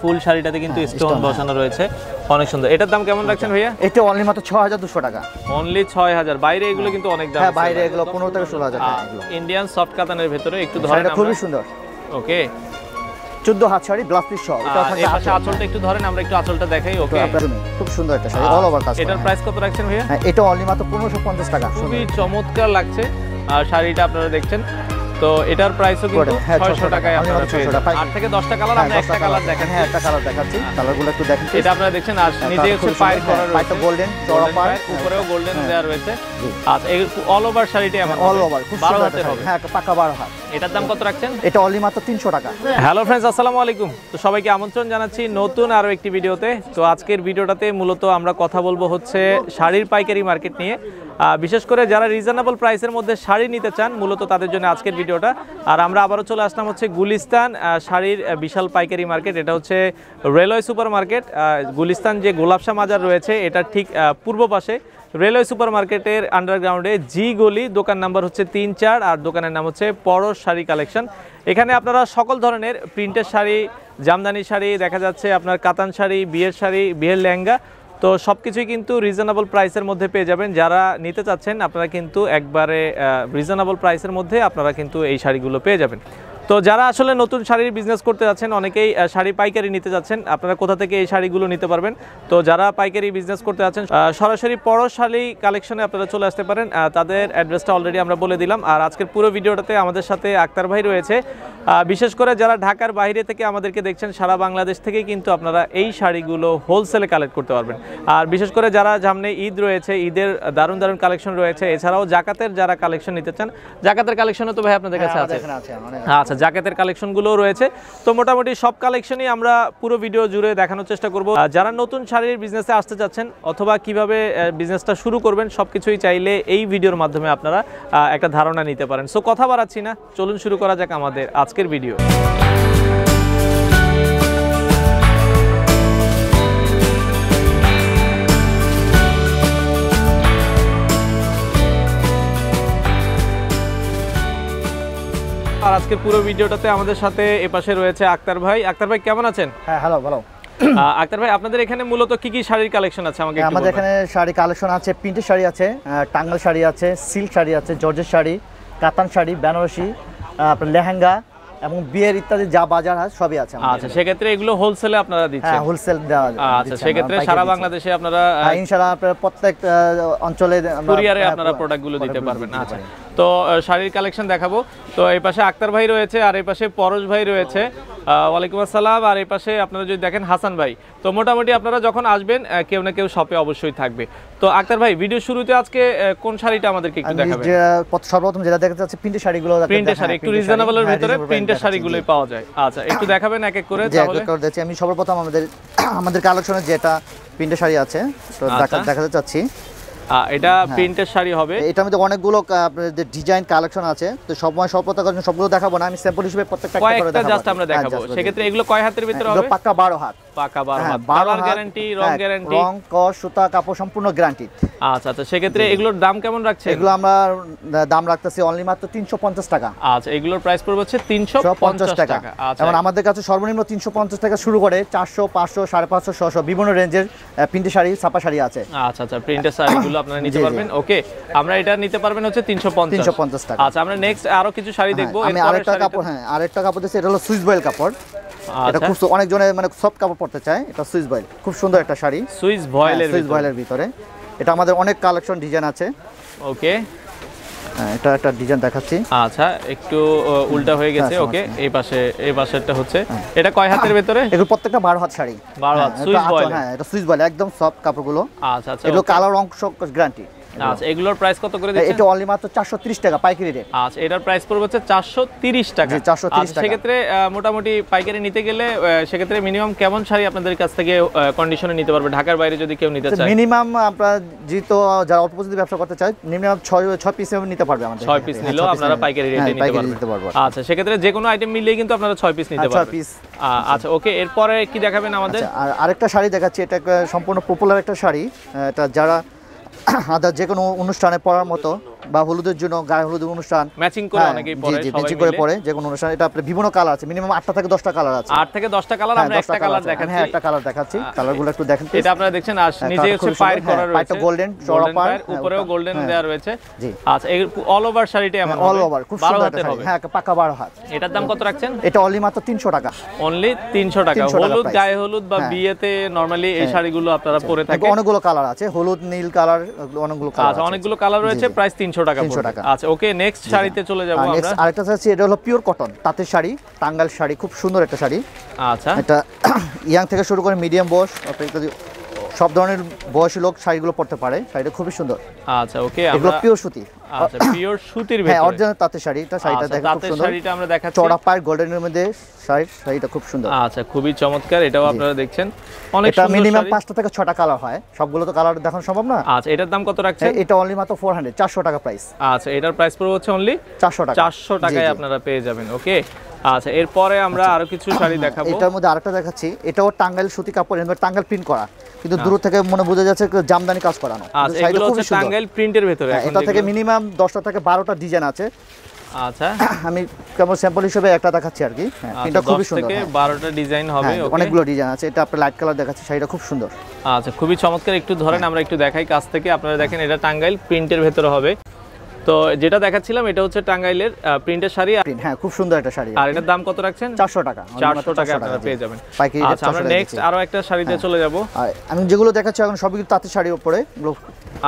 ফুল শাড়িটাতে কিন্তু স্টোন হ্যাঁ, হ্যাঁ। বসানো রয়েছে অনেক সুন্দর এটার দাম কেমন রাখছেন ভাইয়া এটা অনলি মাত্র টাকা অনলি বাইরে এগুলো কিন্তু অনেক দাম হ্যাঁ, বাইরে এগুলো থেকে ইন্ডিয়ান সফট কাতানের একটু খুবই সুন্দর ওকে হাত শাড়ি ব্লাউজ পিস সহ একটু ধরেন আমরা একটু আচলটা দেখাই ওকে খুব সুন্দর একটা শাড়ি অল ওভার কাজ এটার প্রাইস কত রাখছেন ভাইয়া এটা অনলি মাত্র পঞ্চাশ টাকা খুবই চমৎকার লাগছে আর শাড়িটা আপনারা দেখছেন তো এটার প্রাইসও কিন্তু 600 হ্যাঁ, টাকায় আপনারা পেয়ে যাবেন 8 থেকে 10টা কালার আমরা একটা কালার দেখেন হ্যাঁ একটা কালার দেখাচ্ছি হ্যাঁ, কালারগুলো একটু দেখেন এটা আপনারা দেখছেন আর নিচে হচ্ছে পাইর করা রয়েছে পাইটা গোল্ডেন চড়া পায় উপরেও গোল্ডেন হ্যাঁ, দেয়া রয়েছে আর আচ্ছা, এই অল ওভার শাড়িটি আমাদের অল ওভার খুব সুন্দর হবে হ্যাঁ পাকা 12 হাত এটার দাম কত রাখছেন এটা অনলি মাত্র 300 টাকা হ্যালো फ्रेंड्स আসসালামু আলাইকুম তো সবাইকে আমন্ত্রণ জানাচ্ছি নতুন আরো একটি ভিডিওতে তো আজকের ভিডিওটাতে মূলত আমরা কথা বলবো হচ্ছে শাড়ির পাইকারি মার্কেট নিয়ে বিশেষ করে যারা রিজনেবল প্রাইসের মধ্যে শাড়ি নিতে চান মূলত তাদের জন্য আজকের ভিডিওটা আর আমরা আবারও চলে আসলাম হচ্ছে গুলিস্তান শাড়ির বিশাল পাইকারি মার্কেট এটা হচ্ছে রেলওয়ে সুপার মার্কেট গুলিস্তান যে গোলাপশা মাজার রয়েছে এটার ঠিক পূর্ব পাশে রেলওয়ে সুপার মার্কেটের আন্ডারগ্রাউন্ডে জি গলি দোকান নাম্বার হচ্ছে তিন চার আর দোকানের নাম হচ্ছে পরশ শাড়ি কালেকশন এখানে আপনারা সকল ধরনের প্রিন্টের শাড়ি জামদানি শাড়ি দেখা যাচ্ছে আপনার কাতান শাড়ি বিয়ের শাড়ি বিয়ের লেহেঙ্গা তো সব কিছুই কিন্তু রিজনেবল প্রাইসের মধ্যে পেয়ে যাবেন যারা নিতে চাচ্ছেন আপনারা কিন্তু একবারে রিজনেবল প্রাইসের মধ্যে আপনারা কিন্তু এই শাড়িগুলো পেয়ে যাবেন তো যারা আসলে নতুন শাড়ির বিজনেস করতে যাচ্ছেন অনেকেই শাড়ি পাইকারি নিতে যাচ্ছেন আপনারা কোথা থেকে এই শাড়িগুলো নিতে পারবেন তো যারা পাইকারি বিজনেস করতে যাচ্ছেন সরাসরি পরশ শাড়ি কালেকশনে আপনারা চলে আসতে পারেন তাদের অ্যাড্রেসটা অলরেডি আমরা বলে দিলাম আর আজকের পুরো ভিডিওটাতে আমাদের সাথে আক্তার ভাই রয়েছে বিশেষ করে যারা ঢাকার বাইরে থেকে আমাদেরকে দেখছেন সারা বাংলাদেশ থেকেই কিন্তু আপনারা এই শাড়িগুলো হোলসেলে কালেক্ট করতে পারবেন আর বিশেষ করে যারা সামনে ঈদ রয়েছে ঈদের দারুণ দারুণ কালেকশন রয়েছে এছাড়াও জাকাতের যারা কালেকশন নিতে চান জাকাতের কালেকশনও তো ভাই আপনাদের কাছে হ্যাঁ, আছে আচ্ছা জ্যাকেটের কালেকশনগুলোও রয়েছে তো মোটামুটি সব কালেকশনই আমরা পুরো ভিডিও জুড়ে দেখানোর চেষ্টা করব যারা নতুন শাড়ির বিজনেসে আসতে চাচ্ছেন অথবা কিভাবে বিজনেসটা শুরু করবেন সব কিছুই চাইলে এই ভিডিওর মাধ্যমে আপনারা একটা ধারণা নিতে পারেন সো কথা বাড়াচ্ছি না চলুন শুরু করা যাক আমাদের আজকের ভিডিও আজকের পুরো ভিডিওটাতে আমাদের সাথে এপাশে রয়েছে আক্তার ভাই আক্তার ভাই কেমন আছেন হ্যাঁ হ্যালো ভালো আক্তার ভাই আপনাদের এখানে মূলত কি কি শাড়ির কালেকশন আছে আমাকে হ্যাঁ, আমাদের এখানে শাড়ি কালেকশন আছে প্রিন্টের শাড়ি আছে টাঙ্গাল শাড়ি আছে সিল্ক শাড়ি আছে জর্জের শাড়ি কাতান শাড়ি বেনারসি আপনার লেহেঙ্গা এবং বিয়ের ইত্যাদি যা বাজার হয় সবই আছে আচ্ছা সেক্ষেত্রে এগুলো হোলসেলে আপনারা দিচ্ছেন হ্যাঁ হোলসেল দেওয়া আচ্ছা সেক্ষেত্রে সারা বাংলাদেশে আপনারা হ্যাঁ, ইনশাআল্লাহ আপনারা প্রত্যেক অঞ্চলে কুরিয়ারে হ্যাঁ, আপনারা প্রোডাক্টগুলো দিতে পারবেন আচ্ছা তো শাড়ির কালেকশন দেখাবো তো এই পাশে আক্তার ভাই রয়েছে আর এই পাশে পরশ ভাই রয়েছে ওয়ালাইকুম আসসালাম আর এই পাশে আপনারা যদি দেখেন হাসান ভাই তো মোটামুটি আপনারা যখন আসবেন কেউ না কেউ শপে অবশ্যই থাকবে তো আক্তার ভাই ভিডিও শুরুতে আজকে কোন শাড়িটা আমাদেরকে একটু দেখাবেন যে সর্বপ্রথম যেটা দেখাতে যাচ্ছে প্রিন্টের শাড়িগুলো প্রিন্টের শাড়ি একটু রিজনেবলের হ্যাঁ, ভিতরে প্রিন্টের শাড়িগুলোই পাওয়া যায় আচ্ছা একটু দেখাবেন এক এক করে তাহলে এক করে আমি সর্বপ্রথম আমাদের আমাদের কালেকশনে যেটা প্রিন্টের শাড়ি আছে তো আচ্ছা। দেখাতে চাচ্ছি এটা হ্যাঁ। প্রিন্টের শাড়ি হবে এটার মধ্যে অনেকগুলো ডিজাইন কালেকশন আছে তো সময় সবগুলো দেখাবো না আমি স্যাম্পল হিসেবে প্রত্যেকটা জাস্ট আমরা দেখাবো হ্যাঁ, সেক্ষেত্রে এগুলো কয় হাতের হ্যাঁ, ভিতরে হবে 12 হাত পাকা 12 হাত গ্যারান্টি রং গ্যারান্টি রং কস সুতা কাপড় সম্পূর্ণ গ্যারান্টি আচ্ছা, আচ্ছা সেক্ষেত্রে এগুলোর দাম কেমন এগুলো আমরা দাম রাখতেছি অনলি মাত্র 350 টাকা আচ্ছা এগুলোর প্রাইস পড়বে হচ্ছে 350 টাকা আচ্ছা, এখন আমাদের কাছে সর্বনিম্ন 350 টাকা শুরু করে 400 500 550 600 বিভিন্ন রেঞ্জের প্রিন্টের শাড়ি ছাপা শাড়ি আছে আচ্ছা আচ্ছা প্রিন্টের শাড়িগুলো শাড়িগুলো আপনারা নিতে পারবেন ওকে আমরা এটা নিতে পারবেন হচ্ছে 350 350 টাকা আচ্ছা আমরা নেক্সট আরো কিছু শাড়ি হ্যাঁ, দেখব আমি আরেকটা কাপড় হ্যাঁ আরেকটা কাপড় দিছি এটা হলো সুইস বয়েল কাপড় এটা আচ্ছা। খুব অনেক জনের মানে সব কাপড় পড়তে চায় এটা সুইস বয়েল খুব সুন্দর একটা শাড়ি সুইস বয়েলের হ্যাঁ, সুইস ভয়েলের ভিতরে এটা আমাদের অনেক কালেকশন ডিজাইন আছে ওকে এটা একটা ডিজাইন দেখাচ্ছি আচ্ছা একটু উল্টা হয়ে গেছে হ্যাঁ, ওকে এই পাশে এই পাশেরটা হচ্ছে হ্যাঁ। এটা কয় হাতের হ্যাঁ, ভিতরে এগুলো প্রত্যেকটা 12 হাত শাড়ি 12 হাত সুইচ বয়েল হ্যাঁ এটা সুইচ বয়েল একদম সব কাপড়গুলো আচ্ছা আচ্ছা এগুলো কালার অংশ গ্যারান্টি আচ্ছা এগুলোর প্রাইস কত করে দিচ্ছেন এটা অনলি মাত্র 430 টাকা পাইকারি রেট আচ্ছা এটার প্রাইস পড়বে হচ্ছে 430 টাকা 430 আচ্ছা, টাকা সেক্ষেত্রে মোটামুটি পাইকারি নিতে গেলে সেক্ষেত্রে মিনিমাম কেমন শাড়ি আপনাদের কাছ থেকে কন্ডিশনে নিতে পারবে ঢাকার বাইরে যদি কেউ নিতে আচ্ছা, চায় মিনিমাম আপনারা যেহেতু যারা অল্প পুঁজিতে ব্যবসা করতে চায় মিনিমাম 6 6 পিস নিতে পারবে আমাদের 6 পিস হ্যাঁ, নিলেও আপনারা পাইকারি রেটে হ্যাঁ, নিতে পারবেন আচ্ছা সেক্ষেত্রে যে কোনো আইটেম মিলিয়ে কিন্তু আপনারা 6 পিস নিতে হ্যাঁ, পারবেন 6 পিস আচ্ছা ওকে এরপরে কি দেখাবেন আমাদের আচ্ছা, আরেকটা শাড়ি দেখাচ্ছি এটা সম্পূর্ণ পপুলার একটা শাড়ি এটা যারা আদার যে কোনো অনুষ্ঠানে পড়ার মতো বা হলুদের জন্য গায়ে হলুদের অনুষ্ঠান ম্যাচিং করে হ্যাঁ, অনেকেই পরে সবাই ম্যাচিং করে পরে যে কোনো অনুষ্ঠান এটা আপনার বিভিন্ন কালার আছে মিনিমাম 8টা থেকে 10টা কালার আছে 8 থেকে 10টা কালার হ্যাঁ, আমরা একটা কালার দেখাচ্ছি হ্যাঁ একটা কালার দেখাচ্ছি কালারগুলো একটু দেখেন এটা আপনারা দেখছেন আর নিচে হচ্ছে ফায়ার করা রয়েছে পাইটা গোল্ডেন চড়া পার উপরেও গোল্ডেন হ্যাঁ। দেয়া রয়েছে জি আচ্ছা এই অল ওভার শাড়িটা আমার অল ওভার খুব সুন্দর হবে শাড়ি হ্যাঁ পাকা 12 হাত এটার দাম কত রাখছেন এটা অনলি মাত্র 300 টাকা অনলি 300 টাকা হলুদ গায়ে হলুদ বা বিয়েতে নরমালি এই শাড়িগুলো আপনারা আচ্ছা। পরে থাকে অনেকগুলো কালার আছে হলুদ নীল কালার অনেকগুলো কালার আচ্ছা, আছে অনেকগুলো কালার রয়েছে প্রাইস 300 ওকে নেক্সট আচ্ছা, শাড়িতে চলে যাব আরেকটা আছে এটা হলো পিওর কটন তাঁতের শাড়ি টাঙ্গাল শাড়ি খুব সুন্দর একটা শাড়ি আচ্ছা এটা ইয়াং থেকে শুরু করে মিডিয়াম বয়স আপনি যদি সব ধরনের বয়সী লোক শাড়িগুলো পরতে পারে শাড়িটা খুবই সুন্দর আচ্ছা ওকে এগুলো পিওর সুতি আচ্ছা পিওর সুতির ভিতরে হ্যাঁ অরজিনাল তাঁতের শাড়ি তো শাড়িটা আচ্ছা, দেখেন খুব সুন্দর শাড়িটা আমরা দেখাচ্ছি চড়া পায় গোল্ডেন এর মধ্যে শাড়ি শাড়িটা খুব সুন্দর আচ্ছা খুবই চমৎকার এটাও আপনারা দেখছেন অনেক এটা মিনিমাম 5টা থেকে 6টা কালার হয় সবগুলো তো কালার দেখানো সম্ভব না আচ্ছা এটার দাম কত রাখছেন হ্যাঁ, এটা অনলি মাত্র 400 400 টাকা প্রাইস আচ্ছা এটার প্রাইস পড়বে হচ্ছে অনলি 400 টাকা 400 টাকায় আপনারা পেয়ে যাবেন ওকে আচ্ছা এরপরে আমরা আচ্ছা। আরো কিছু শাড়ি দেখাবো এটার মধ্যে আরেকটা দেখাচ্ছি এটাও টাঙ্গাইল সুতি কাপড় এর টাঙ্গাইল প্রিন্ট করা কিন্তু দূর থেকে মনে বোঝা যাচ্ছে জামদানি কাজ করানো আচ্ছা, হ্যাঁ, এটা থেকে মিনিমাম দশটা থেকে বারোটা ডিজাইন আছে আচ্ছা আমি কেমন স্যাম্পল হিসেবে একটা দেখাচ্ছি আর কি এটা হ্যাঁ, আচ্ছা, খুবই সুন্দর ডিজাইন হ্যাঁ। হবে অনেকগুলো ডিজাইন আছে এটা লাইট কালার শাড়িটা খুব সুন্দর আচ্ছা, খুবই চমৎকার একটু আমরা একটু দেখাই কাছ থেকে আপনারা দেখেন এটা টাঙ্গাইল প্রিন্টের ভেতরে হবে তো যেটা দেখাচ্ছিলাম এটা হচ্ছে টাঙ্গাইলের প্রিন্টের শাড়ি হ্যাঁ খুব সুন্দর একটা শাড়ি আর এটার দাম কত রাখছেন 400 টাকা 400 টাকা আপনারা পেয়ে যাবেন আচ্ছা আমরা নেক্সট আরো একটা শাড়িতে হ্যাঁ। চলে যাব আমি যেগুলো দেখাচ্ছি এখন সবই তাঁতের শাড়ির উপরে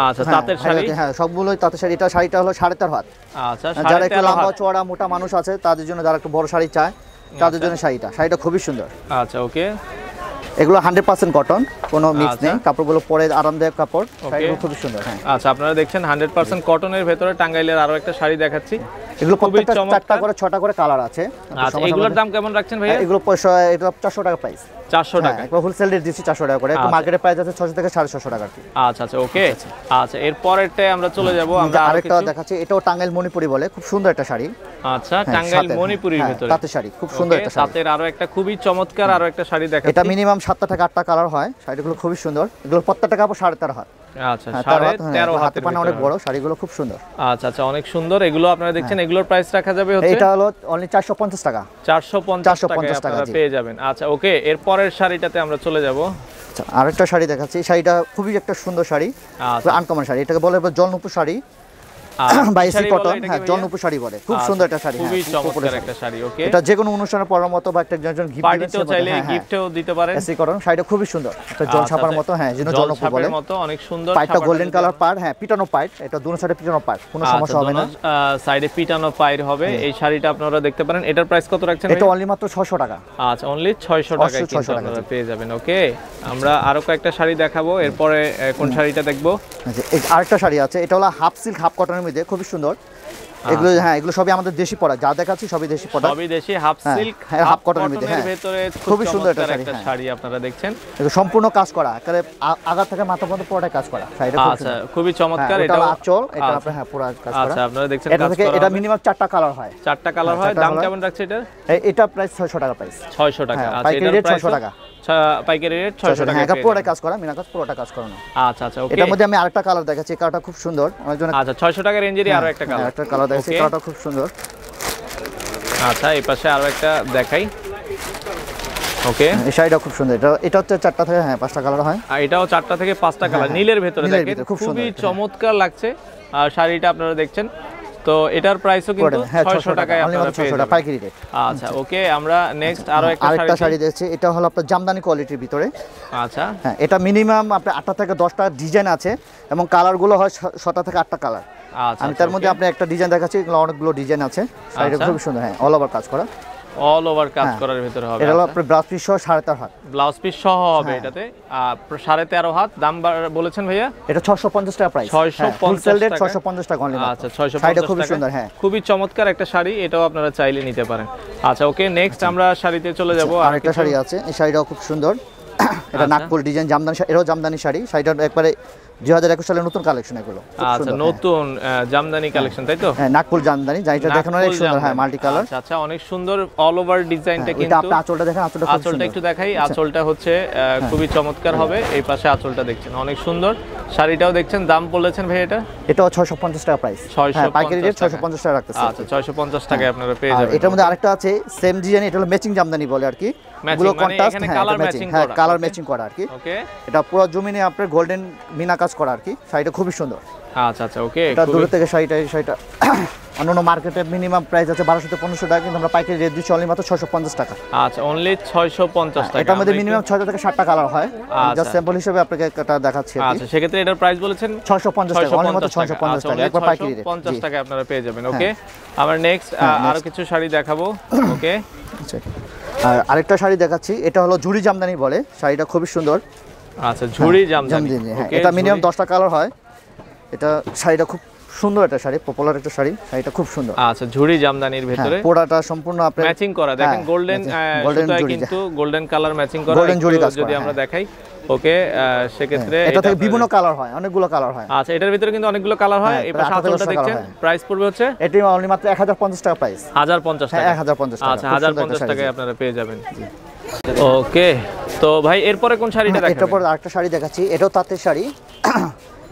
আচ্ছা হ্যাঁ, তাঁতের শাড়ি হ্যাঁ সবগুলোই তাঁতের শাড়ি এটা শাড়িটা হলো 4.5 হাত আচ্ছা হ্যাঁ, যারা একটু লম্বা চওড়া মোটা মানুষ আছে তাদের জন্য যারা একটু বড় শাড়ি চায় তাদের আচ্ছা। জন্য শাড়িটা শাড়িটা খুবই সুন্দর আচ্ছা ওকে এগুলো হান্ড্রেড পার্সেন্ট কটন কোনো মিক্স আচ্ছা। নেই কাপড়গুলো পরে আরামদায়ক কাপড় খুবই সুন্দর হ্যাঁ আচ্ছা আপনারা দেখছেন হান্ড্রেড পার্সেন্ট কটনের ভেতরে টাঙ্গাইলের আরো একটা শাড়ি দেখাচ্ছি এগুলো খুবই চারটা করে ছটা করে কালার আছে আচ্ছা, এগুলোর দাম কেমন রাখছেন ভাই এগুলো পয়সা এটা চারশো টাকা প্রাইস 400 হ্যাঁ, টাকা আচ্ছা। আচ্ছা, আচ্ছা, আমরা চলে আমরা আরেকটা দেখাচ্ছি এটাও টাঙ্গাইল মণিপুরি বলে খুব সুন্দর একটা শাড়ি আচ্ছা হ্যাঁ, টাঙ্গাইল হ্যাঁ, শাড়ি খুব সুন্দর আরো একটা খুবই চমৎকার আরো একটা শাড়ি মিনিমাম কালার হয় খুবই সুন্দর প্রত্যেকটা কাপড় তার হয় আচ্ছা, হ্যাঁ, হ্যাঁ, আচ্ছা, আচ্ছা অনেক সুন্দর এগুলো আপনারা দেখছেন হ্যাঁ। এগুলোর প্রাইস রাখা যাবে এটা হলো চারশো পঞ্চাশ টাকা চারশো পঞ্চাশ টাকা পেয়ে যাবেন আচ্ছা ওকে এর শাড়িটাতে আমরা চলে যাব আচ্ছা আরেকটা শাড়ি দেখাচ্ছি শাড়িটা খুবই একটা সুন্দর শাড়ি আনকমন আচ্ছা। শাড়ি এটাকে বলে জলনপুর শাড়ি এই শাড়িটা আপনারা দেখতে পারেন এটার প্রাইস কত রাখছেন এটা অনলি মাত্র 600 টাকা আচ্ছা অনলি 600 টাকায় পেয়ে যাবেন ওকে আমরা আরো কয়েকটা শাড়ি দেখাবো এরপরে কোন শাড়িটা দেখবো আচ্ছা, আরেকটা শাড়ি আছে এটা হলো হাফ সিল্ক হাফ কটনের মধ্যে খুবই সুন্দর এগুলো হ্যাঁ এগুলো সবই আমাদের দেশি পড়া যা দেখাচ্ছি সবই দেশি পড়া সবই দেশি হাফ সিল্ক হাফ কটন মধ্যে হ্যাঁ ভিতরে খুবই সুন্দর একটা শাড়ি একটা হ্যাঁ। শাড়ি আপনারা দেখছেন এটা সম্পূর্ণ কাজ করা একেবারে আগা থেকে মাথা পর্যন্ত পুরোটা কাজ করা শাড়িটা আচ্ছা খুবই হ্যাঁ, চমৎকার এটা আচল এটা আপনারা হ্যাঁ পুরো কাজ করা আচ্ছা আপনারা দেখছেন কাজ করা এটা মিনিমাম চারটা কালার হয় চারটা কালার হ্যাঁ, হয় দাম কেমন রাখছে এটা এটা প্রাইস 600 টাকা প্রাইস 600 টাকা আচ্ছা এটা প্রাইস 600 টাকা পাইকারি টাকা হ্যাঁ, পুরোটা কাজ করা পুরোটা কাজ কালার খুব সুন্দর আচ্ছা, হ্যাঁ, একটা হ্যাঁ, কালার কালার খুব সুন্দর আচ্ছা আরো একটা দেখাই ওকে শাড়িটা খুব সুন্দর এটা এটা হচ্ছে চারটা থেকে হ্যাঁ পাঁচটা কালার হয় আর এটাও চারটা থেকে পাঁচটা কালার নীলের ভেতরে খুবই চমৎকার লাগছে আর শাড়িটা আপনারা দেখছেন তো এটার প্রাইসও কিন্তু 600 হ্যাঁ, টাকায় আপনারা পেয়ে যাবেন পাইকারি রেট আচ্ছা ওকে আমরা নেক্সট আরো একটা আরেকটা শাড়ি দিয়েছি এটা হলো আপনার জামদানি কোয়ালিটির ভিতরে আচ্ছা হ্যাঁ এটা মিনিমাম আপনার 8 থেকে 10টা ডিজাইন আছে এবং কালার গুলো হয় 6টা থেকে 8টা কালার আচ্ছা, আমি তার আচ্ছা, মধ্যে আপনি একটা ডিজাইন দেখাচ্ছি অনেকগুলো ডিজাইন আছে শাড়িটা আচ্ছা। খুব সুন্দর হ্যাঁ অল ওভার কাজ করা অল ওভার কাজ করার ভিতরে হবে এটা হলো আচ্ছা। আপনার ব্লাউজ পিস সহ 13.5 হাত ব্লাউজ পিস সহ হবে হ্যাঁ। এটাতে আর 13.5 হাত দাম বলেছেন ভাইয়া এটা 650 টাকা প্রাইস 650 রেট 650 টাকা অনলি আচ্ছা 650 টাকা খুব সুন্দর হ্যাঁ খুবই চমৎকার একটা শাড়ি এটাও আপনারা চাইলে নিতে পারেন আচ্ছা ওকে নেক্সট আমরা শাড়িতে চলে আচ্ছা, যাব আরেকটা শাড়ি আছে এই শাড়িটাও খুব সুন্দর এটা আচ্ছা। নাগপুর ডিজাইন জামদানি এটাও জামদানি শাড়ি শাড়িটা একবারে নতুন কালেকশন এগুলো আচ্ছা হ্যাঁ। নতুন জামদানি কালেকশন তাই তো হ্যাঁ নাগপুর জামদানি অনেক সুন্দর হ্যাঁ মাল্টি কালার আচ্ছা, আচ্ছা অনেক সুন্দর অল ওভার ডিজাইনটা কিন্তু আপনি আঁচলটা দেখেন আঁচলটা আঁচলটা একটু দেখাই আচ্ছা। আঁচলটা হচ্ছে হ্যাঁ। খুবই চমৎকার হবে এই পাশে আঁচলটা দেখছেন অনেক সুন্দর শাড়িটাও দেখছেন দাম বলেছেন ভাই এটা এটা 650 টাকা হ্যাঁ, প্রাইস 600 পাইকারি রেট 650 টাকা রাখতেছে আচ্ছা 650 টাকায় আপনারা পেয়ে যাবেন এটার মধ্যে আরেকটা আছে সেম ডিজাইন এটা হলো ম্যাচিং জামদানি বলে আর কি মানে গুলো কন্ট্রাস্ট হ্যাঁ কালার ম্যাচিং করা আর কি ওকে এটা পুরো জমিনে আপনার গোল্ডেন মিনা কাজ করা আর কি শাড়িটা খুবই সুন্দর আচ্ছা আচ্ছা ওকে এটা দূর থেকে শাড়িটা এই শাড়িটা অন্যান্য মার্কেটে মিনিমাম প্রাইস আছে বারোশো থেকে পনেরোশো টাকা কিন্তু আমরা পাইকারি রেট দিচ্ছি অনলি মাত্র ছশো পঞ্চাশ টাকা আচ্ছা অনলি ছয়শো পঞ্চাশ হ্যাঁ, টাকা এটা আমাদের মিনিমাম ছয়শো থেকে সাতটা কালার হয় জাস্ট আচ্ছা। স্যাম্পল হিসেবে আপনাকে একটা দেখাচ্ছি আচ্ছা সেক্ষেত্রে এটার প্রাইস বলেছেন ছশো পঞ্চাশ টাকা অনলি মাত্র ছশো পঞ্চাশ টাকা একবার পাইকারি রেট পঞ্চাশ টাকায় আপনারা পেয়ে যাবেন হ্যাঁ। ওকে আমার নেক্সট হ্যাঁ, আরো কিছু শাড়ি দেখাবো ওকে আচ্ছা আর আরেকটা শাড়ি দেখাচ্ছি এটা হলো জুড়ি জামদানি বলে শাড়িটা খুবই সুন্দর আচ্ছা ঝুড়ি হ্যাঁ, জামদানি হ্যাঁ, এটা মিনিমাম দশটা কালার হয় এটা শাড়িটা খুব সুন্দর একটা শাড়ি পপুলার একটা শাড়ি শাড়িটা খুব সুন্দর আচ্ছা ঝুড়ি জামদানির হ্যাঁ, ভিতরে পোড়াটা সম্পূর্ণ আপনি ম্যাচিং করা দেখেন গোল্ডেন গোল্ডেন কিন্তু গোল্ডেন কালার ম্যাচিং করা গোল্ডেন ঝুড়ি যদি আমরা দেখাই ওকে সেক্ষেত্রে এটা থেকে বিভিন্ন কালার হয় অনেকগুলো কালার হয় আচ্ছা এটার ভিতরে কিন্তু অনেকগুলো কালার হয় এই পাশে আঁচলটা দেখছেন প্রাইস পড়বে হচ্ছে এটি অনলি মাত্র 1050 টাকা প্রাইস 1050 টাকা 1050 টাকা আচ্ছা 1050 টাকায় আপনারা পেয়ে যাবেন ওকে তো ভাই এরপরে কোন শাড়িটা মানে দেখাবেন এরপর আরেকটা শাড়ি দেখাচ্ছি এটাও তাঁতের শাড়ি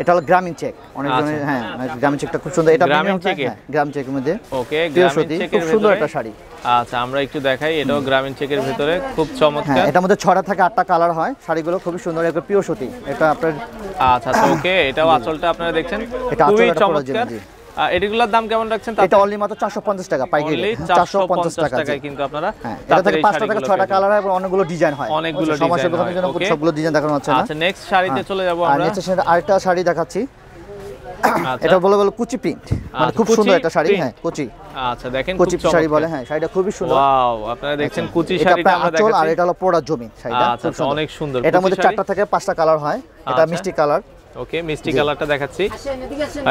এটা হলো গ্রামীণ চেক অনেক জনের আচ্ছা। হ্যাঁ মানে গ্রামিন চেকটা খুব সুন্দর এটা গ্রামিন চেক হ্যাঁ, গ্রাম চেকের মধ্যে ওকে গ্রামিন চেকের খুব সুন্দর একটা শাড়ি আচ্ছা আমরা একটু দেখাই এটাও গ্রামীণ চেকের ভিতরে খুব চমৎকার হ্যাঁ, এটা মধ্যে ছড়া থাকে আটটা কালার হয় শাড়িগুলো খুব সুন্দর একটা পিওর সুতি এটা আপনার আচ্ছা, আচ্ছা ওকে এটাও আঁচলটা আপনারা দেখছেন এটা আঁচলটা চমৎকার এগুলোর দাম কেমন রাখছেন এটা অনলি মাত্র 450 টাকা পাইকারি 450 টাকায় কিন্তু আপনারা হ্যাঁ, এটা থেকে 5 টাকা 6 টাকা কালার এবং অনেকগুলো ডিজাইন হয় অনেকগুলো ডিজাইন আচ্ছা, সবগুলো ডিজাইন দেখানো হচ্ছে না আচ্ছা নেক্সট শাড়িতে হ্যাঁ। চলে যাব আমরা নেক্সট শাড়ি আরেকটা শাড়ি দেখাচ্ছি আচ্ছা। এটা বলে বলে কুচি প্রিন্ট মানে আচ্ছা, খুব সুন্দর একটা শাড়ি হ্যাঁ কুচি আচ্ছা দেখেন কুচি শাড়ি বলে হ্যাঁ শাড়িটা খুবই সুন্দর ওয়াও আপনারা দেখছেন কুচি শাড়িটা আমরা দেখাচ্ছি আর এটা হলো পোড়া জমি শাড়িটা আচ্ছা অনেক সুন্দর মধ্যে চারটা থেকে পাঁচটা কালার হয় এটা মিষ্টি কালার ওকে মিষ্টি কালারটা দেখাচ্ছি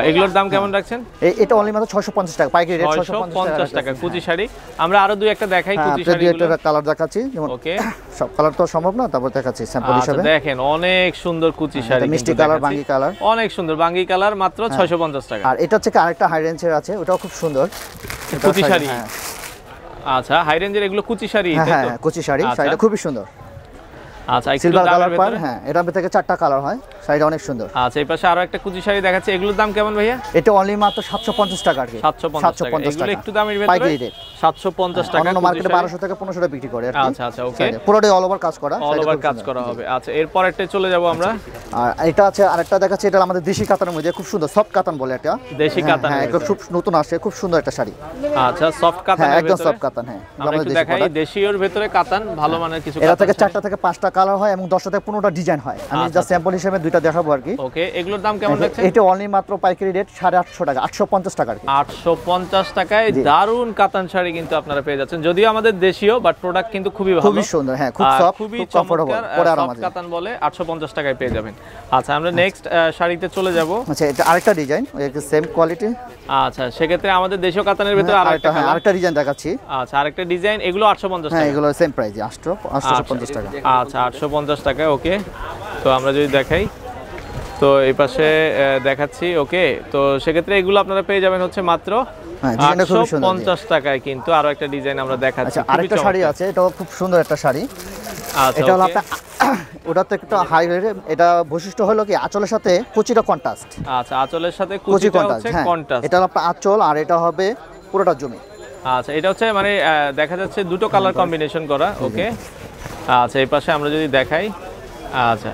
এগুলোর দাম কেমন রাখছেন এটা অনলি মাত্র 650 টাকা পাইকারি রেট 650 টাকা কুচি শাড়ি আমরা আরো দুই একটা দেখাই হ্যাঁ, কুচি শাড়ি দুই একটা কালার দেখাচ্ছি যেমন ওকে সব কালার তো সম্ভব না তারপর দেখাচ্ছি স্যাম্পল আচ্ছা, হিসেবে দেখেন অনেক সুন্দর কুচি আচ্ছা, শাড়ি মিষ্টি কালার বাঙ্গি কালার অনেক সুন্দর বাঙ্গি কালার মাত্র 650 হ্যাঁ। টাকা আর এটা হচ্ছে আরেকটা হাই রেঞ্জের আছে ওটাও খুব সুন্দর হ্যাঁ। আচ্ছা, কুচি শাড়ি আচ্ছা হাই রেঞ্জের এগুলো কুচি শাড়ি হ্যাঁ কুচি শাড়ি শাড়িটা খুবই সুন্দর আচ্ছা, হ্যাঁ, আচ্ছা, এটা হ্যাঁ, থেকে আচ্ছা, আর একটা চলে এটা আমাদের দেশি কাতানের মধ্যে খুব সুন্দর সফট কাতান বলে এটা দেশি হ্যাঁ, কাতান খুব নতুন আসে খুব সুন্দর একটা শাড়ি আচ্ছা একদম সফট কাতান হ্যাঁ দেশীয় ভেতরে কাতান ভালো মানের কিছু এটা থেকে চারটা থেকে পাঁচটা কালার হয় এবং দশটা থেকে পনেরোটা ডিজাইন হয় আমি যা আচ্ছা, স্যাম্পল আচ্ছা। হিসেবে দুইটা দেখাবো আর কি ওকে এগুলোর দাম কেমন লাগছে এটা অনলি মাত্র পাইকারি রেট 850 টাকা 850 টাকা আর কি আটশো টাকায় দারুণ কাতান শাড়ি কিন্তু আপনারা পেয়ে যাচ্ছেন যদিও আমাদের দেশীয় বাট প্রোডাক্ট কিন্তু খুবই ভালো খুবই সুন্দর হ্যাঁ খুব সফট খুবই কমফোর্টেবল পরে আর আমাদের কাতান বলে 850 টাকায় পেয়ে যাবেন আচ্ছা আমরা নেক্সট আচ্ছা। শাড়িতে চলে যাব আচ্ছা এটা আরেকটা ডিজাইন এর সেম কোয়ালিটি আচ্ছা সেক্ষেত্রে আমাদের দেশীয় কাতানের হ্যাঁ, ভিতরে আরেকটা হ্যাঁ আরেকটা ডিজাইন দেখাচ্ছি আচ্ছা আরেকটা ডিজাইন এগুলো 850 হ্যাঁ, টাকা হ্যাঁ এগুলো সেম প্রাইস 850 টাকা আচ্ছা আটশো পঞ্চাশ টাকা ওকে তো আমরা যদি দেখাই তো এই পাশে দেখাচ্ছি ওকে তো সেক্ষেত্রে এগুলো আপনারা পেয়ে যাবেন হচ্ছে মাত্র হ্যাঁ, টাকায় কিন্তু আরো একটা ডিজাইন আমরা দেখাচ্ছি আচ্ছা, আরেকটা শাড়ি আছে এটাও খুব সুন্দর একটা শাড়ি আচ্ছা, ওটা তো এটা বৈশিষ্ট্য হলো কি আঁচলের সাথে আচ্ছা আঁচলের সাথে হ্যাঁ। এটা আপনার আঁচল আর এটা হবে পুরোটা জমি আচ্ছা এটা হচ্ছে মানে দেখা যাচ্ছে দুটো কালার হ্যাঁ, কম্বিনেশন করা ওকে আচ্ছা এই পাশে আমরা যদি দেখাই আচ্ছা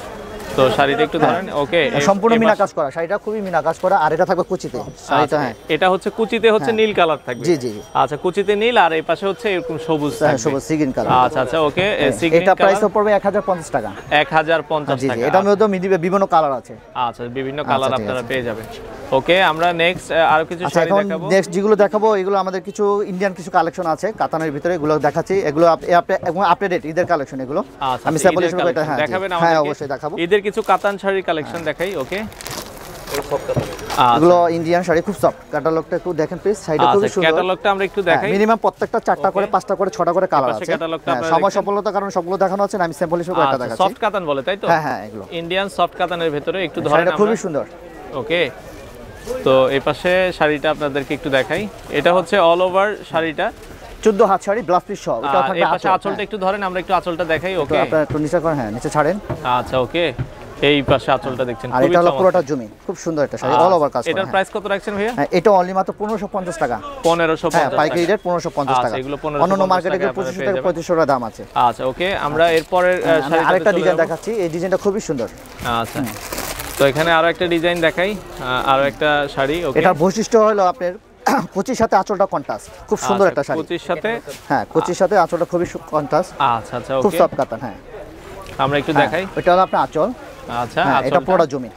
তো শাড়িটা একটু ধরেন ওকে সম্পূর্ণ মিনা কাজ করা শাড়িটা খুবই মিনা কাজ করা আর এটা থাকবে কুচিতে আচ্ছা, শাড়িটা আচ্ছা, হ্যাঁ এটা হচ্ছে কুচিতে হচ্ছে হ্যাঁ। নীল কালার থাকবে জি জি আচ্ছা কুচিতে নীল আর এই পাশে হচ্ছে এরকম সবুজ হ্যাঁ, থাকবে সবুজ সিগিন কালার আচ্ছা আচ্ছা ওকে হ্যাঁ, সিগিন এটা প্রাইস পড়বে 1050 টাকা 1050 টাকা এটা মধ্যে বিভিন্ন কালার আছে আচ্ছা বিভিন্ন কালার আচ্ছা, আপনারা পেয়ে যাবেন ওকে আমরা নেক্সট আর কিছু শাড়ি দেখাবো নেক্সট যেগুলো দেখাবো এগুলো আমাদের কিছু ইন্ডিয়ান কিছু কালেকশন আছে কাতানের ভিতরে এগুলো দেখাচ্ছি এগুলো আপডেট ঈদের কালেকশন এগুলো আমি স্যাম্পল হিসেবে দেখাবেন হ্যাঁ অবশ্যই দেখাবো ঈদের কিছু কাতান শাড়ির কালেকশন হ্যাঁ। দেখাই ওকে ইন্ডিয়ান সফট কাতানের ভিতরে একটু খুবই সুন্দর ওকে তো শাড়িটা আপনাদেরকে একটু দেখাই এটা হচ্ছে অল ওভার শাড়িটা 14 হাত শাড়ি ব্লাউজ পিস সহ ওটা থাকবে আঁচল আঁচলটা হ্যাঁ। একটু ধরেন আমরা একটু আঁচলটা দেখাই ওকে আপনারা একটু নিচে করেন হ্যাঁ নিচে ছাড়েন আচ্ছা ওকে এই পাশে আঁচলটা দেখছেন আর এটা হলো পুরোটা জমি খুব সুন্দর একটা শাড়ি অল ওভার কাজ আচ্ছা, এটার প্রাইস হ্যাঁ। কত রাখছেন ভাইয়া হ্যাঁ, এটা অনলি মাত্র 1550 টাকা 1550 হ্যাঁ পাইকারি রেট 1550 আচ্ছা, টাকা এগুলো 1550 অন্যান্য মার্কেটে 2500 টাকা 3500 টাকা দাম আছে আচ্ছা ওকে আমরা আচ্ছা। এরপরের শাড়ি আরেকটা ডিজাইন দেখাচ্ছি এই ডিজাইনটা খুবই সুন্দর আচ্ছা তো এখানে আরো একটা ডিজাইন দেখাই আরো একটা শাড়ি ওকে এটা বৈশিষ্ট্য হলো আপনার কুচির সাথে আঁচলটা কন্ট্রাস্ট খুব সুন্দর আচ্ছা, একটা শাড়ি কুচির সাথে হ্যাঁ কুচির সাথে আঁচলটা খুবই কন্ট্রাস্ট আচ্ছা আচ্ছা খুব সফট কাতান হ্যাঁ আমরা একটু হ্যাঁ, দেখাই এটা হলো আপনার আঁচল আচ্ছা হ্যাঁ, এটা পড়া জমি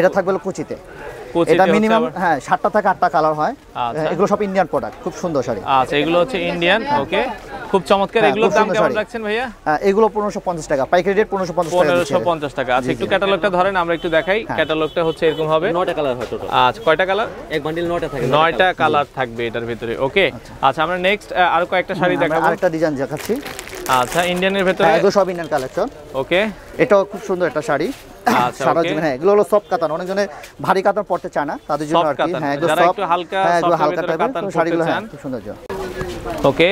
এটা থাকবে কুচিতে এটা মিনিমাম হ্যাঁ 7টা থেকে আটটা কালার হয় আচ্ছা। এগুলো সব ইন্ডিয়ান প্রোডাক্ট খুব সুন্দর শাড়ি আচ্ছা এগুলো হচ্ছে ইন্ডিয়ান ওকে খুব চমৎকার হ্যাঁ, এগুলোর দাম কেমন রাখছেন ভাইয়া হ্যাঁ, এগুলো পনেরোশো পঞ্চাশ টাকা পাইকারি রেট পঞ্চাশ পনেরোশো পঞ্চাশ টাকা আচ্ছা একটু ক্যাটালগটা ধরেন আমরা একটু দেখাই ক্যাটালগটা হচ্ছে এরকম হবে নয়টা কালার হয় টোটাল আচ্ছা কয়টা কালার এক বান্ডিল 9টা থাকে নয়টা কালার থাকবে এটার ভিতরে ওকে আচ্ছা।, আচ্ছা আমরা নেক্সট আর কয়েকটা শাড়ি হ্যাঁ, দেখাবো আরেকটা ডিজাইন দেখাচ্ছি আচ্ছা ইন্ডিয়ানের ভেতরে এগুলো সব ইন্ডিয়ান কালেকশন ওকে এটাও খুব সুন্দর একটা শাড়ি আচ্ছা, সারা জীবন হ্যাঁ এগুলো হলো সব কাতান অনেকজনে ভারী কাতান পড়তে চায় না তাদের জন্য আর কি হ্যাঁ এগুলো হালকা হ্যাঁ এগুলো হালকা টাইপের শাড়িগুলো হ্যাঁ খুব সুন্দর ওকে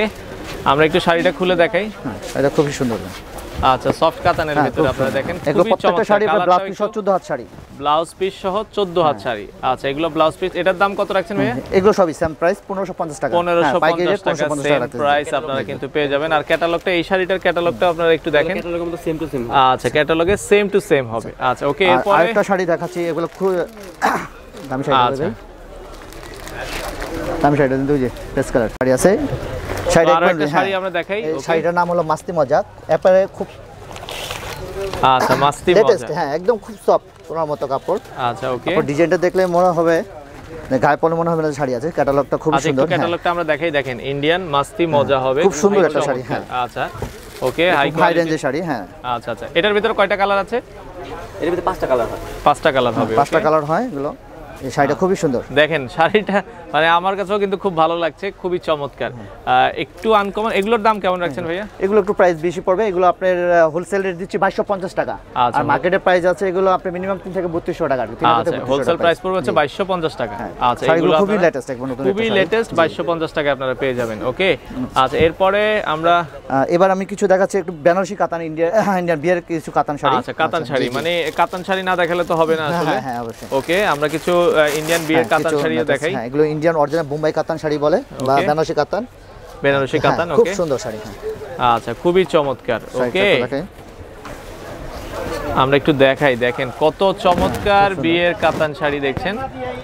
আমরা একটু শাড়িটা খুলে দেখাই হ্যাঁ এটা খুবই সুন্দর আচ্ছা সফট কাতানের হ্যাঁ, ভিতরে আপনারা দেখেন খুবই চমৎকার ব্লাউজ পিস 14 হাত শাড়ি ব্লাউজ পিস সহ 14 হাত হ্যাঁ। শাড়ি আচ্ছা এগুলো ব্লাউজ পিস এটার দাম কত রাখছেন ভাইয়া এগুলো সবই সেম প্রাইস 1550 টাকা 1550 হ্যাঁ, টাকা সেম প্রাইস আপনারা কিন্তু পেয়ে যাবেন আর ক্যাটালগটা এই শাড়িটার ক্যাটালগটা আপনারা একটু দেখেন ক্যাটালগের মতো সেম টু সেম আচ্ছা ক্যাটালগে সেম টু সেম হবে আচ্ছা ওকে আচ্ছা। আচ্ছা, এরপর আরেকটা শাড়ি দেখাচ্ছি এগুলো খুব দামি শাড়ি আচ্ছা দামি শাড়িটা কিন্তু যে পেস কালার শাড়ি আছে হ্যাঁ। আচ্ছা, হ্যাঁ, আচ্ছা, মানে শাড়ি আছে খুব আচ্ছা, সুন্দর হ্যাঁ। দেখেন ইন্ডিয়ান মাস্তি মজা হবে খুব সুন্দর একটা শাড়ি হ্যাঁ আচ্ছা ওকে হাই হাই শাড়ি হ্যাঁ আচ্ছা আচ্ছা এটার ভিতরে কয়টা কালার আছে এর ভিতরে পাঁচটা কালার হয় পাঁচটা কালার হবে পাঁচটা কালার হয় শাড়িটা হ্যাঁ। খুবই সুন্দর দেখেন শাড়িটা মানে আমার কাছেও কিন্তু খুব ভালো লাগছে খুবই চমৎকার একটু আনকমন এগুলোর দাম কেমন রাখছেন হ্যাঁ। ভাইয়া এগুলো একটু প্রাইস বেশি পড়বে এগুলো আপনার হোলসেল রেট দিচ্ছি বাইশশো পঞ্চাশ টাকা আচ্ছা, আর মার্কেটের প্রাইস আছে এগুলো আপনি মিনিমাম তিন থেকে বত্রিশশো টাকা হোলসেল প্রাইস আচ্ছা, পড়বে হচ্ছে বাইশশো পঞ্চাশ টাকা হ্যাঁ, আচ্ছা এগুলো খুবই লেটেস্ট খুবই লেটেস্ট বাইশশো পঞ্চাশ টাকা আপনারা পেয়ে যাবেন ওকে আচ্ছা এরপরে আমরা এবার আমি কিছু দেখাচ্ছি একটু বেনারসি কাতান ইন্ডিয়া ইন্ডিয়ান বিয়ের কিছু কাতান শাড়ি আচ্ছা কাতান আচ্ছা, শাড়ি মানে কাতান শাড়ি না দেখালে তো হবে না আসলে হ্যাঁ অবশ্যই ওকে আমরা কিছু ইন্ডিয়ান বিয়ের কাতান শাড়িও দেখাই হ্যাঁ এগুলো ইন্ডিয়ান অরিজিনাল বোম্বাই কাতান শাড়ি বলে বা বেনারসি কাতান বেনারসি হ্যাঁ, কাতান ওকে খুব সুন্দর শাড়ি হ্যাঁ। আচ্ছা খুবই চমৎকার ওকে আমরা একটু দেখাই দেখেন কত চমৎকার বিয়ের কাতান শাড়ি দেখছেন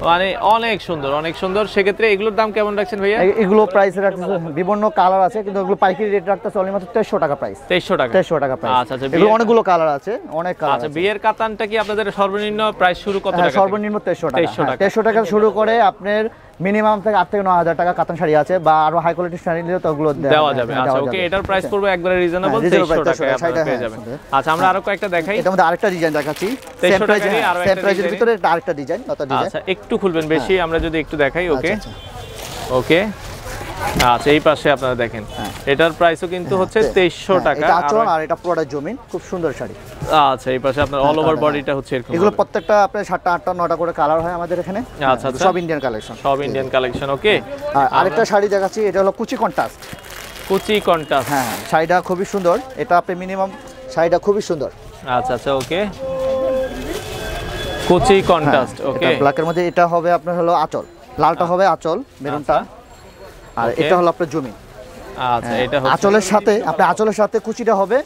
মানে অনেক সুন্দর অনেক সুন্দর সেক্ষেত্রে এগুলোর দাম কেমন রাখছেন ভাইয়া এগুলো প্রাইস রাখছে বিভিন্ন কালার আছে কিন্তু এগুলো পাইকারি রেট রাখতে চলে মাত্র 2300 টাকা প্রাইস 2300 টাকা 2300 টাকা প্রাইস আচ্ছা আচ্ছা এগুলো অনেকগুলো কালার আছে অনেক কালার আচ্ছা বিয়ের কাতানটা কি আপনাদের সর্বনিম্ন প্রাইস শুরু কত হ্যাঁ, টাকা সর্বনিম্ন 2300 টাকা 2300 হ্যাঁ, টাকা শুরু করে আপনার মিনিমাম থেকে আট থেকে হাজার টাকা কাতান শাড়ি আছে বা আরো হাই কোয়ালিটি শাড়ি নিলে তো ওগুলো দেওয়া যাবে হ্যাঁ, আচ্ছা ওকে এটার হ্যাঁ। প্রাইস করবে একবারে রিজনেবল হ্যাঁ, 2300 টাকায় পেয়ে যাবেন আচ্ছা আমরা আরো কয়েকটা দেখাই এটার মধ্যে আরেকটা ডিজাইন দেখাচ্ছি সেম প্রাইসে সেম প্রাইসের ভিতরে আরেকটা ডিজাইন নতুন ডিজাইন আচ্ছা একটু খুলবেন বেশি আমরা যদি একটু দেখাই ওকে আচ্ছা, ওকে আচ্ছা। আচ্ছা এই পাশে আপনারা দেখেন হ্যাঁ। এটার প্রাইসও কিন্তু হচ্ছে 2300 হ্যাঁ, হ্যাঁ, টাকা আচরণ আর এটা পুরোটা জমিন খুব সুন্দর শাড়ি আচ্ছা এই পাশে আপনার অল ওভার বডিটা হচ্ছে এগুলো প্রত্যেকটা আপনার 7টা 8টা 9টা করে কালার হয় আমাদের এখানে আচ্ছা, আচ্ছা। সব ইন্ডিয়ান কালেকশন সব ইন্ডিয়ান কালেকশন ওকে আরেকটা শাড়ি দেখাচ্ছি এটা হলো কুচি কন্টাস্ট কুচি কন্ট্রাস্ট হ্যাঁ শাড়িটা খুবই সুন্দর এটা আপনি মিনিমাম শাড়িটা খুবই সুন্দর আচ্ছা আচ্ছা ওকে কুচি কন্টাস্ট ওকে ব্ল্যাকের মধ্যে এটা হবে আপনার হলো আচল লালটা আচ্ছা। হবে আচল মেরুনটা আচ্ছা। আর এটা হলো আপনার জমি আচ্ছা হ্যাঁ, এটা সাথে আপনার আঁচলের সাথে কুচিটা হবে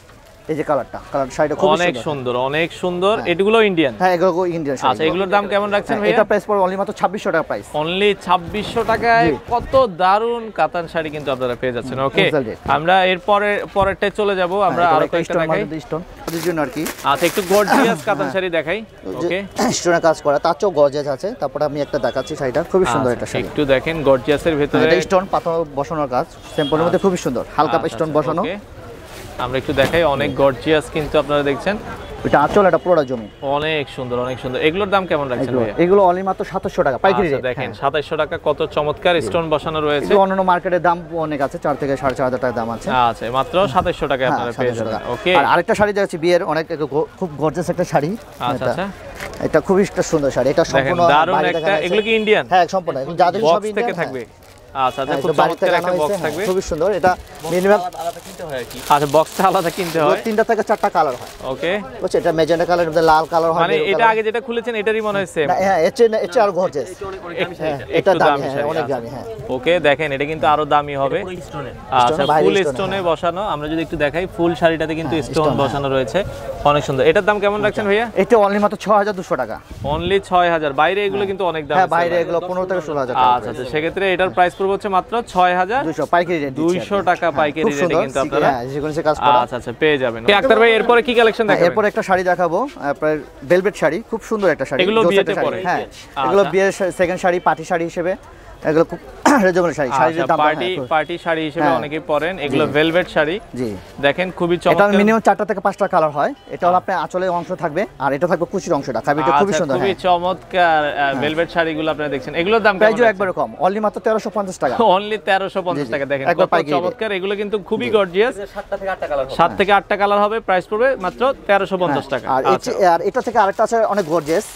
এই যে কালারটা কালার শাড়িটা খুব অনেক সুন্দর অনেক সুন্দর হ্যাঁ। এগুলো ইন্ডিয়ান হ্যাঁ এগুলো ইন্ডিয়ান আচ্ছা এগুলোর দাম কেমন রাখছেন হ্যাঁ, ভাই এটা প্রাইস পড়বে অনলি মাত্র 2600 টাকা প্রাইস অনলি 2600 টাকায় কত দারুন কাতান শাড়ি কিন্তু আপনারা পেয়ে যাচ্ছেন ওকে আমরা এর পরে পরেরটায় চলে যাব হ্যাঁ, আমরা আরো কয়েকটা দেখাই স্টোন অরিজিনাল আর কি আচ্ছা একটু গর্জিয়াস কাতান শাড়ি দেখাই ওকে স্টোনে কাজ করা তাচও গর্জিয়াস আছে তারপর আমি একটা দেখাচ্ছি শাড়িটা খুব আচ্ছা, সুন্দর এটা শাড়ি একটু দেখেন গর্জিয়াসের ভিতরে স্টোন পাথর বসানোর কাজ স্যাম্পলের মধ্যে আচ্ছা। খুব সুন্দর হালকা স্টোন আচ্ছা, বসানো আমরা একটু দেখাই অনেক গর্জিয়াস কিন্তু আপনারা দেখছেন এটা আচল এটা পুরোটা জমি অনেক সুন্দর অনেক সুন্দর এগুলোর দাম কেমন রাখছেন এগুলো অনলি মাত্র 2700 টাকা পাইকারি রেট আচ্ছা, দেখেন 2700 হ্যাঁ। টাকা কত চমৎকার স্টোন বসানো রয়েছে অন্যান্য মার্কেটের দাম অনেক আছে 4 থেকে 4500 টাকা দাম আছে আচ্ছা মাত্র 2700 টাকায় হ্যাঁ, আপনারা পেয়ে যাবেন ওকে আর আরেকটা শাড়ি যাচ্ছে বিয়ের অনেক খুব গর্জিয়াস একটা শাড়ি আচ্ছা আচ্ছা এটা খুবই সুন্দর শাড়ি এটা সম্পূর্ণ দারুণ একটা এগুলো কি ইন্ডিয়ান হ্যাঁ সম্পূর্ণ যাদের সব ইন্ডিয়ান থেকে হ্যাঁ। থাকবে আরো দামি হবে আচ্ছা, হ্যাঁ। বসানো আমরা যদি একটু দেখাই ফুল শাড়িটাতে কিন্তু স্টোন হ্যাঁ, বসানো হ্যাঁ। রয়েছে অনেক সুন্দর এটার দাম কেমন রাখছেন আচ্ছা, ভাইয়া এটা অনলি মাত্র ছয় হাজার দুশো টাকা অনলি ছয় হাজার বাইরে এগুলো কিন্তু অনেক দাম বাইরে এগুলো পনেরো থেকে ষোলো হাজার আচ্ছা, আচ্ছা সেক্ষেত্রে এটার প্রাইস পড়বে হচ্ছে মাত্র 6200 পাইকারি রেট 200 টাকা হ্যাঁ, পাইকারি রেটে কিন্তু আপনারা সিকোয়েন্সে হ্যাঁ, কাজ করা আচ্ছা আচ্ছা পেয়ে যাবেন কি হ্যাঁ, আক্তার ভাই এরপরে কি কালেকশন দেখাবেন এরপর একটা শাড়ি দেখাবো আপনার ভেলভেট শাড়ি খুব সুন্দর একটা শাড়ি এগুলো বিয়েতে পরে হ্যাঁ আচ্ছা। এগুলো বিয়ের সেকেন্ড শাড়ি পার্টি শাড়ি হিসেবে এগুলো খুব শাড়ি আচ্ছা, দাম পার্টি পার্টি শাড়ি হিসেবে হ্যাঁ। অনেকেই পরেন এগুলো ভেলভেট শাড়ি জি দেখেন খুবই চমৎকার এটা মিনিমাম থেকে কালার হয় এটা অংশ থাকবে আর এটা থাকবে অংশটা এটা খুবই আচ্ছা, সুন্দর খুবই হ্যাঁ। চমৎকার ভেলভেট হ্যাঁ। শাড়িগুলো আপনারা দেখছেন এগুলোর দাম প্রাইস একবারে কম অনলি মাত্র 1350 টাকা অনলি 1350 টাকা দেখেন চমৎকার এগুলো কিন্তু খুবই গর্জিয়াস থেকে 8টা কালার হবে 7 থেকে 8টা কালার হবে প্রাইস পড়বে মাত্র 1350 টাকা আর আচ্ছা। আর এটা থেকে আরেকটা আছে অনেক গর্জিয়াস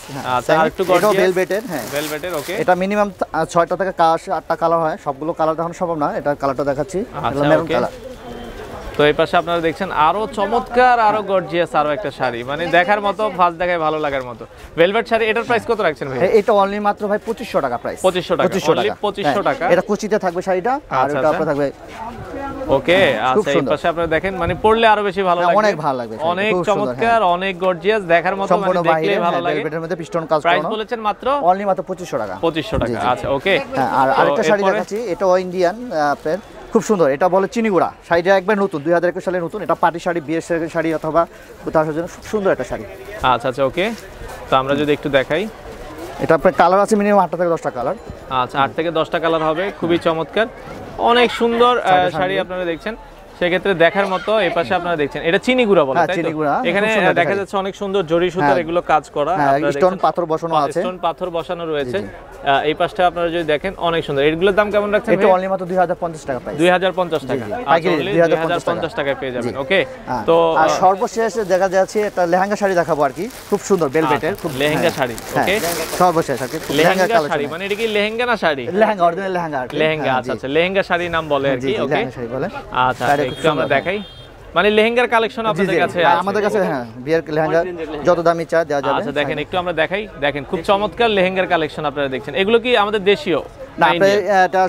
আর একটু গর্জিয়াস ভেলভেটের হ্যাঁ ভেলভেটের ওকে এটা মিনিমাম 6টা থেকে কাশ আটটা কালার হয় সবগুলো কালার দেখানো সম্ভব না এটা কালারটা দেখাচ্ছি মেরুন আচ্ছা, কালার তো এই পাশে আপনারা দেখছেন আরো চমৎকার আরো গর্জিয়াস আরো একটা শাড়ি মানে দেখার মতো ফার্স্ট দেখায় ভালো লাগার মতো ভেলভেট শাড়ি এটার প্রাইস কত রাখছেন ভাই এটা অনলি মাত্র ভাই 2500 টাকা প্রাইস 2500 টাকা 2500 টাকা 2500 হ্যাঁ, টাকা এটা কুচিতে থাকবে শাড়িটা আর আচ্ছা, এটা আপনাদের আচ্ছা। থাকবে ওকে হ্যাঁ, আচ্ছা এই পাশে আপনারা দেখেন মানে পড়লে আরো বেশি ভালো হ্যাঁ, লাগবে অনেক ভালো লাগবে অনেক চমৎকার হ্যাঁ। অনেক গর্জিয়াস দেখার মতো মানে দেখলে ভালো লাগে ভেলভেটের মধ্যে পিস্টন কাজ প্রাইস বলেছেন মাত্র অনলি মাত্র 2500 টাকা 2500 টাকা আচ্ছা ওকে আর আরেকটা শাড়ি দেখাচ্ছি ইন্ডিয়ান খুব সুন্দর এটা বলে চিনিগুড়া শাড়িটা একবার নতুন দুই হাজার একুশ সালে নতুন এটা পাটি শাড়ি বিয়ের শাড়ি অথবা কোথাও জন্য খুব সুন্দর একটা শাড়ি আচ্ছা আচ্ছা ওকে তো আমরা যদি একটু দেখাই এটা আপনার কালার আছে মিনিমাম আটটা থেকে দশটা কালার আচ্ছা আট থেকে দশটা কালার হবে খুবই চমৎকার অনেক সুন্দর শাড়ি আপনারা দেখছেন সেক্ষেত্রে দেখার মতো এই পাশে আপনারা দেখছেন এটা চিনি গুড়া বলে হ্যাঁ, চিনি গুড়া এখানে দেখা যাচ্ছে অনেক সুন্দর জড়ি সুতার হ্যাঁ। এগুলো কাজ করা স্টোন হ্যাঁ, পাথর বসানো আছে স্টোন পাথর বসানো রয়েছে এই পাশটা আপনারা যদি দেখেন অনেক সুন্দর এগুলোর দাম কেমন রাখছেন এটা অনলি মাত্র 2050 টাকা পাই 2050 টাকা পাইকারি 2050 আচ্ছা, টাকায় পেয়ে যাবেন ওকে তো আর সর্বশেষ দেখা যাচ্ছে এটা লেহেঙ্গা শাড়ি দেখাবো আর কি খুব সুন্দর ভেলভেটের আচ্ছা, খুব লেহেঙ্গা শাড়ি ওকে সর্বশেষ আর কি লেহেঙ্গা শাড়ি মানে এটা কি লেহেঙ্গা না শাড়ি লেহেঙ্গা অরিজিনাল লেহেঙ্গা লেহেঙ্গা আচ্ছা আচ্ছা লেহেঙ্গা শাড়ি নাম বলে আর কি ওকে আচ্ছা একটু আমরা দেখাই মানে লেহেঙ্গার কালেকশন আপনাদের কাছে হ্যাঁ, আমাদের কাছে হ্যাঁ বিয়ার লেহেঙ্গা যত দামি চা দেওয়া যাবে আচ্ছা দেখেন একটু আমরা দেখাই দেখেন খুব চমৎকার লেহেঙ্গার কালেকশন আপনারা দেখছেন এগুলো কি আমাদের দেশীয় লেহেঙ্গা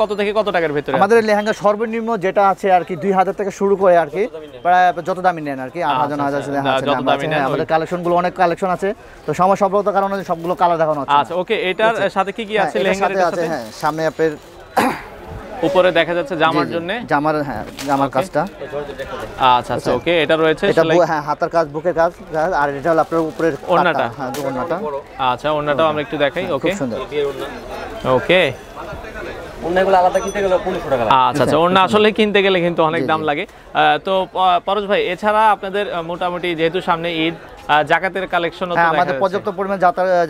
কত থেকে কত টাকার আমাদের লেহেঙ্গা সর্বনিম্ন যেটা আছে আর কি দুই হাজার থেকে শুরু করে আর কি প্রায় যত দামি নেন আর কি 8000 হাজার আচ্ছা, আচ্ছা, হ্যাঁ, আমাদের কালেকশন গুলো অনেক কালেকশন আছে তো সময় সফলতার কারণে সব সবগুলো কালার দেখানো আছে আচ্ছা ওকে এটার সাথে কি কি হ্যাঁ, আছে লেহেঙ্গার সাথে হ্যাঁ সামনে আপনার উপরে দেখা যাচ্ছে জামার জন্য জামার হ্যাঁ জামার কাজটা আচ্ছা, আচ্ছা আচ্ছা ওকে এটা রয়েছে এটা হ্যাঁ হাতের কাজ বুকের কাজ হ্যাঁ, আর এটা হলো আপনার উপরের ওন্নাটা হ্যাঁ ওন্নাটা আচ্ছা ওন্নাটাও আমরা একটু দেখাই হ্যাঁ, ওকে খুব সুন্দর ওকে আচ্ছা, আচ্ছা, কিনতে গেলে কিন্তু অনেক দাম লাগে তো পরশ ভাই এছাড়া আপনাদের মোটামুটি যেহেতু সামনে ঈদ জাকাতের কালেকশন হ্যাঁ, আমাদের পর্যাপ্ত পরিমাণ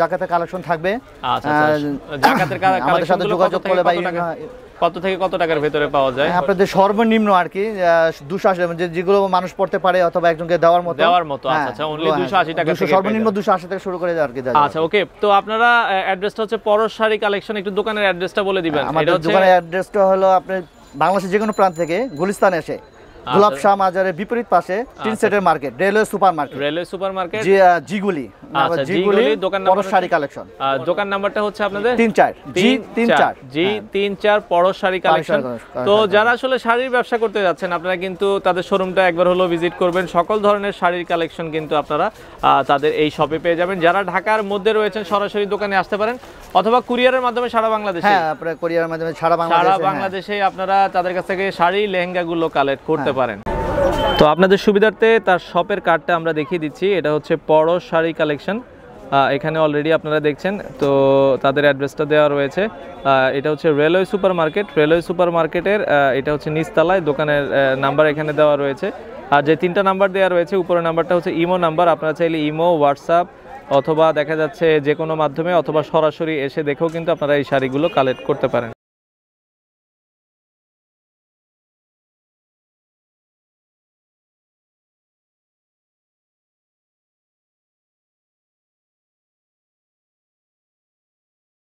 জাকাতের কালেকশন থাকবে আচ্ছা, আচ্ছা, আচ্ছা। জাকাতের আমাদের সাথে যোগাযোগ করলে ভাই হ্যাঁ। কত থেকে কত টাকার ভিতরে পাওয়া যায় হ্যাঁ, আপনাদের সর্বনিম্ন আর কি 280 মানে যেগুলো মানুষ পড়তে পারে অথবা একজনকে দেওয়ার মতো দেওয়ার মতো আচ্ছা আচ্ছা অনলি 280 টাকা থেকে সর্বনিম্ন 280 থেকে শুরু করে আর কি আচ্ছা ওকে তো আপনারা অ্যাড্রেসটা হচ্ছে পরশ কালেকশন একটু দোকানের অ্যাড্রেসটা বলে দিবেন আমাদের দোকানের অ্যাড্রেসটা হলো আপনি বাংলাদেশের যে কোনো প্রান্ত থেকে গুলিস্তান এসে আচ্ছা। গোলাপ শাহ মাজারের বিপরীত পাশে আচ্ছা। সেটের market railway supermarket railway supermarket আচ্ছা, জিগুলি জিগুলি দোকান নাম্বার শাড়ি কালেকশন দোকান নাম্বারটা হচ্ছে আপনাদের তিন চার জি তিন চার জি হ্যাঁ। তিন চার পরশ শাড়ি কালেকশন তো যারা আসলে শাড়ির ব্যবসা করতে যাচ্ছেন আপনারা কিন্তু তাদের শোরুমটা একবার হলো ভিজিট করবেন সকল ধরনের শাড়ির কালেকশন কিন্তু আপনারা তাদের এই শপে পেয়ে যাবেন যারা ঢাকার মধ্যে রয়েছেন সরাসরি দোকানে আসতে পারেন অথবা কুরিয়ারের মাধ্যমে সারা বাংলাদেশে হ্যাঁ আপনারা কুরিয়ারের মাধ্যমে সারা বাংলাদেশে সারা হ্যাঁ। বাংলাদেশে আপনারা তাদের কাছ থেকে শাড়ি লেহেঙ্গাগুলো কালেক্ট করতে করতে পারেন তো আপনাদের সুবিধার্থে তার শপের কার্ডটা আমরা দেখিয়ে দিচ্ছি এটা হচ্ছে পড়ো শাড়ি কালেকশন এখানে অলরেডি আপনারা দেখছেন তো তাদের অ্যাড্রেসটা দেওয়া রয়েছে এটা হচ্ছে railway supermarket railway super মার্কেটের এটা হচ্ছে নিস্তালায় দোকানের নাম্বার এখানে দেওয়া রয়েছে আর যে তিনটা নাম্বার দেওয়া রয়েছে উপরের নাম্বারটা হচ্ছে ইমো নাম্বার আপনারা চাইলে ইমো হোয়াটসঅ্যাপ অথবা দেখা যাচ্ছে যে কোনো মাধ্যমে অথবা সরাসরি এসে দেখেও কিন্তু আপনারা এই শাড়িগুলো কালেক্ট করতে পারেন